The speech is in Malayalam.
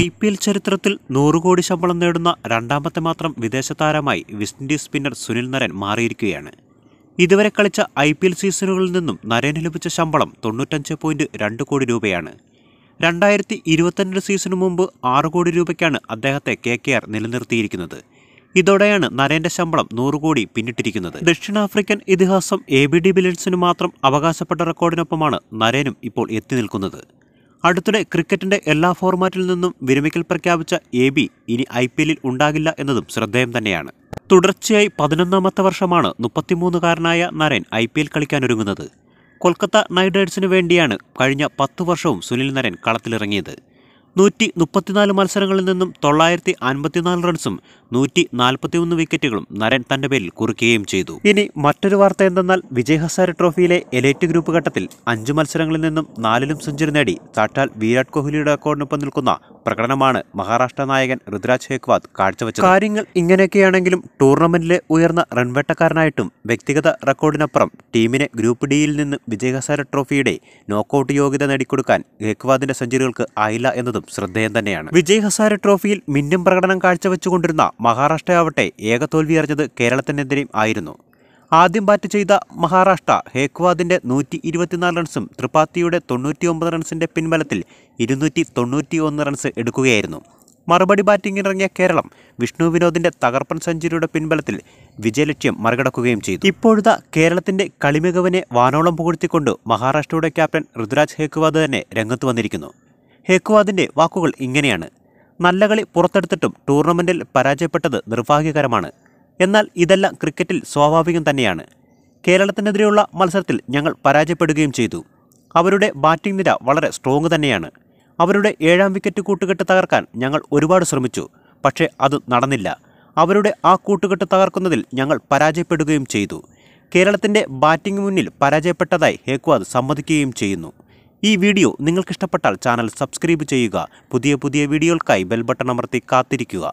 ഐ പി എൽ ചരിത്രത്തിൽ നൂറ് കോടി ശമ്പളം നേടുന്ന രണ്ടാമത്തെ മാത്രം വിദേശ താരമായി West Indies spinner Sunil Narine മാറിയിരിക്കുകയാണ് ഇതുവരെ കളിച്ച ഐ പി എൽ സീസണുകളിൽ നിന്നും നരേന് ലഭിച്ച ശമ്പളം തൊണ്ണൂറ്റഞ്ച് പോയിന്റ് രണ്ട് കോടി രൂപയാണ് രണ്ടായിരത്തി ഇരുപത്തിരണ്ട് സീസണു മുമ്പ് ആറ് കോടി രൂപയ്ക്കാണ് അദ്ദേഹത്തെ കെ കെ ആർ നിലനിർത്തിയിരിക്കുന്നത് ഇതോടെയാണ് നരേന്റെ ശമ്പളം നൂറ് കോടി പിന്നിട്ടിരിക്കുന്നത് ദക്ഷിണാഫ്രിക്കൻ ഇതിഹാസം എ ബി ഡി ബിലിയൻസിന് മാത്രം അവകാശപ്പെട്ട റെക്കോർഡിനൊപ്പമാണ് നരേനും ഇപ്പോൾ എത്തി നിൽക്കുന്നത് അടുത്തിടെ ക്രിക്കറ്റിന്റെ എല്ലാ ഫോർമാറ്റിൽ നിന്നും വിരമിക്കൽ പ്രഖ്യാപിച്ച എ ബി ഇനി ഐ പി എല്ലിൽ ഉണ്ടാകില്ല എന്നതും ശ്രദ്ധേയം തന്നെയാണ് തുടർച്ചയായി പതിനൊന്നാമത്തെ വർഷമാണ് മുപ്പത്തിമൂന്നുകാരനായ നരൻ ഐ പി എൽ കളിക്കാനൊരുങ്ങുന്നത് കൊൽക്കത്ത നൈറ്റ് റൈഡേഴ്സിനു വേണ്ടിയാണ് കഴിഞ്ഞ പത്തു വർഷവും സുനിൽ നരൻ കളത്തിലിറങ്ങിയത് നൂറ്റി മുപ്പത്തിനാല് മത്സരങ്ങളിൽ നിന്നും തൊള്ളായിരത്തി അൻപത്തിനാല് റൺസും നൂറ്റി നാൽപ്പത്തിയൊന്ന് വിക്കറ്റുകളും നരൻ തന്റെ പേരിൽ കുറിക്കുകയും ചെയ്തു ഇനി മറ്റൊരു വാർത്ത എന്തെന്നാൽ വിജയ് ഹസാര ട്രോഫിയിലെ എലൈറ്റ് ഗ്രൂപ്പ് ഘട്ടത്തിൽ അഞ്ച് മത്സരങ്ങളിൽ നിന്നും നാലിലും സെഞ്ചുറി നേടി ചാട്ടാൽ വിരാട് കോഹ്ലിയുടെ അക്കൗണ്ടിനൊപ്പം നിൽക്കുന്ന പ്രകടനമാണ് മഹാരാഷ്ട്ര നായകൻ ഋതുരാജ് ഹേക്വാദ് കാഴ്ചവെച്ചത് കാര്യങ്ങൾ ഇങ്ങനെയൊക്കെയാണെങ്കിലും ടൂർണമെന്റിലെ ഉയർന്ന റൺവെട്ടക്കാരനായിട്ടും വ്യക്തിഗത റെക്കോർഡിനപ്പുറം ടീമിനെ ഗ്രൂപ്പ് ഡിയിൽ നിന്ന് വിജയഹസാര ട്രോഫിയുടെ നോക്കൌട്ട് യോഗ്യത നേടിക്കൊടുക്കാൻ ഹേക്വാദിന്റെ സെഞ്ചുറികൾക്ക് ആയില്ല എന്നതും ശ്രദ്ധേയം തന്നെയാണ് വിജയ് ഹസാര ട്രോഫിയിൽ മിന്നും പ്രകടനം കാഴ്ചവെച്ചുകൊണ്ടിരുന്ന മഹാരാഷ്ട്രയാവട്ടെ ഏക അറിഞ്ഞത് കേരളത്തിനെതിരെയും ആയിരുന്നു ആദ്യം ബാറ്റ് ചെയ്ത മഹാരാഷ്ട്ര ഹേക്വാദിന്റെ നൂറ്റി ഇരുപത്തിനാല് റൺസും ത്രിപാഠിയുടെ തൊണ്ണൂറ്റിയൊമ്പത് റൺസിന്റെ പിൻബലത്തിൽ ഇരുന്നൂറ്റി ഒന്ന് റൺസ് എടുക്കുകയായിരുന്നു മറുപടി ബാറ്റിംഗിനിറങ്ങിയ കേരളം വിഷ്ണു വിനോദിൻ്റെ തകർപ്പൻ സെഞ്ചുറിയുടെ പിൻബലത്തിൽ വിജയലക്ഷ്യം മറികടക്കുകയും ചെയ്തു ഇപ്പോഴത്തെ കേരളത്തിന്റെ കളിമികവിനെ വാനോളം പുകഴ്ത്തിക്കൊണ്ട് മഹാരാഷ്ട്രയുടെ ക്യാപ്റ്റൻ ഋതുരാജ് ഹേക്വാദ് തന്നെ രംഗത്ത് വന്നിരിക്കുന്നു ഹേക്വാദിന്റെ വാക്കുകൾ ഇങ്ങനെയാണ് നല്ല കളി പുറത്തെടുത്തിട്ടും ടൂർണമെന്റിൽ പരാജയപ്പെട്ടത് നിർഭാഗ്യകരമാണ് എന്നാൽ ഇതെല്ലാം ക്രിക്കറ്റിൽ സ്വാഭാവികം തന്നെയാണ് കേരളത്തിനെതിരെയുള്ള മത്സരത്തിൽ ഞങ്ങൾ പരാജയപ്പെടുകയും ചെയ്തു അവരുടെ ബാറ്റിംഗ് നിര വളരെ സ്ട്രോങ് തന്നെയാണ് അവരുടെ ഏഴാം വിക്കറ്റ് കൂട്ടുകെട്ട് തകർക്കാൻ ഞങ്ങൾ ഒരുപാട് ശ്രമിച്ചു പക്ഷേ അത് നടന്നില്ല അവരുടെ ആ കൂട്ടുകെട്ട് തകർക്കുന്നതിൽ ഞങ്ങൾ പരാജയപ്പെടുകയും ചെയ്തു കേരളത്തിൻ്റെ ബാറ്റിംഗ് മുന്നിൽ പരാജയപ്പെട്ടതായി ഹേക്വാദ് സമ്മതിക്കുകയും ചെയ്യുന്നു ഈ വീഡിയോ നിങ്ങൾക്കിഷ്ടപ്പെട്ടാൽ ചാനൽ സബ്സ്ക്രൈബ് ചെയ്യുക പുതിയ പുതിയ വീഡിയോകൾക്കായി ബെൽ ബട്ടൺ അമർത്തി കാത്തിരിക്കുക